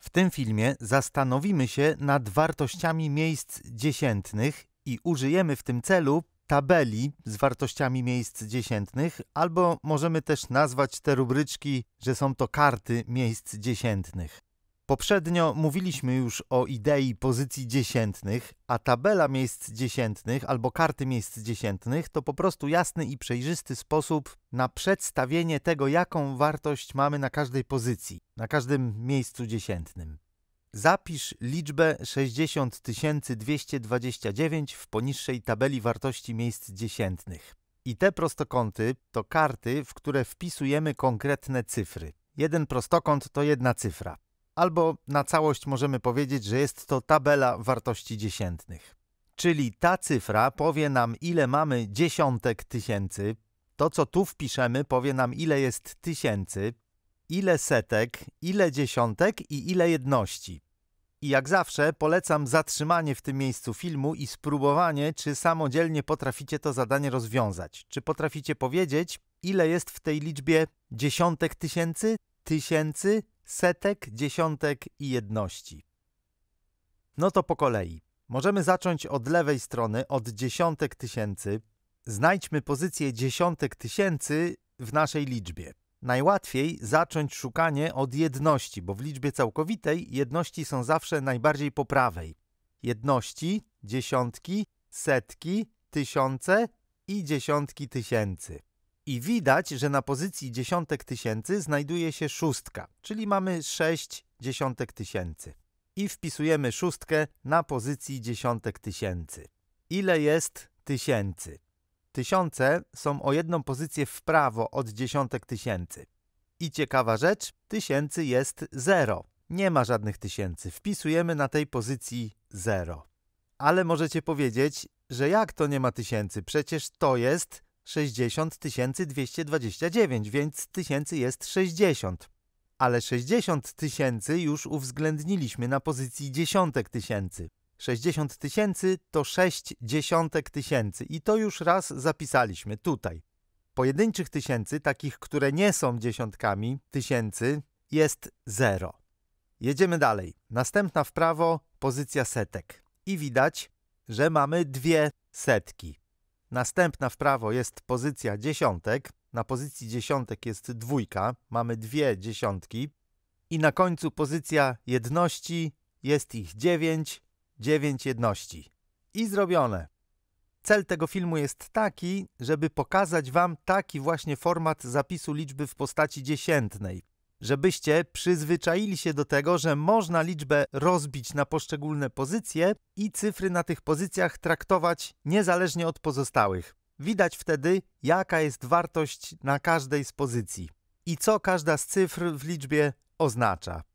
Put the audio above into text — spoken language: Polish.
W tym filmie zastanowimy się nad wartościami miejsc dziesiętnych i użyjemy w tym celu tabeli z wartościami miejsc dziesiętnych, albo możemy też nazwać te rubryczki, że są to karty miejsc dziesiętnych. Poprzednio mówiliśmy już o idei pozycji dziesiętnych, a tabela miejsc dziesiętnych albo karty miejsc dziesiętnych to po prostu jasny i przejrzysty sposób na przedstawienie tego, jaką wartość mamy na każdej pozycji, na każdym miejscu dziesiętnym. Zapisz liczbę 60 229 w poniższej tabeli wartości miejsc dziesiętnych. I te prostokąty to karty, w które wpisujemy konkretne cyfry. Jeden prostokąt to jedna cyfra albo na całość możemy powiedzieć, że jest to tabela wartości dziesiętnych. Czyli ta cyfra powie nam, ile mamy dziesiątek tysięcy, to co tu wpiszemy powie nam, ile jest tysięcy, ile setek, ile dziesiątek i ile jedności. I jak zawsze polecam zatrzymanie w tym miejscu filmu i spróbowanie, czy samodzielnie potraficie to zadanie rozwiązać. Czy potraficie powiedzieć, ile jest w tej liczbie dziesiątek tysięcy, tysięcy, setek, dziesiątek i jedności. No to po kolei. Możemy zacząć od lewej strony, od dziesiątek tysięcy. Znajdźmy pozycję dziesiątek tysięcy w naszej liczbie. Najłatwiej zacząć szukanie od jedności, bo w liczbie całkowitej jedności są zawsze najbardziej po prawej. Jedności, dziesiątki, setki, tysiące i dziesiątki tysięcy i widać, że na pozycji dziesiątek tysięcy znajduje się szóstka, czyli mamy sześć dziesiątek tysięcy. I wpisujemy szóstkę na pozycji dziesiątek tysięcy. Ile jest tysięcy? Tysiące są o jedną pozycję w prawo od dziesiątek tysięcy. I ciekawa rzecz, tysięcy jest 0. Nie ma żadnych tysięcy. Wpisujemy na tej pozycji 0. Ale możecie powiedzieć, że jak to nie ma tysięcy? Przecież to jest 60 229, więc tysięcy jest 60. Ale 60 tysięcy już uwzględniliśmy na pozycji dziesiątek tysięcy. 60 tysięcy to 6 dziesiątek tysięcy i to już raz zapisaliśmy tutaj. Pojedynczych tysięcy, takich, które nie są dziesiątkami tysięcy, jest 0. Jedziemy dalej. Następna w prawo pozycja setek. I widać, że mamy dwie setki. Następna w prawo jest pozycja dziesiątek. Na pozycji dziesiątek jest dwójka, mamy dwie dziesiątki. I na końcu pozycja jedności, jest ich dziewięć, dziewięć jedności. I zrobione. Cel tego filmu jest taki, żeby pokazać Wam taki właśnie format zapisu liczby w postaci dziesiętnej żebyście przyzwyczaili się do tego, że można liczbę rozbić na poszczególne pozycje i cyfry na tych pozycjach traktować niezależnie od pozostałych. Widać wtedy, jaka jest wartość na każdej z pozycji i co każda z cyfr w liczbie oznacza.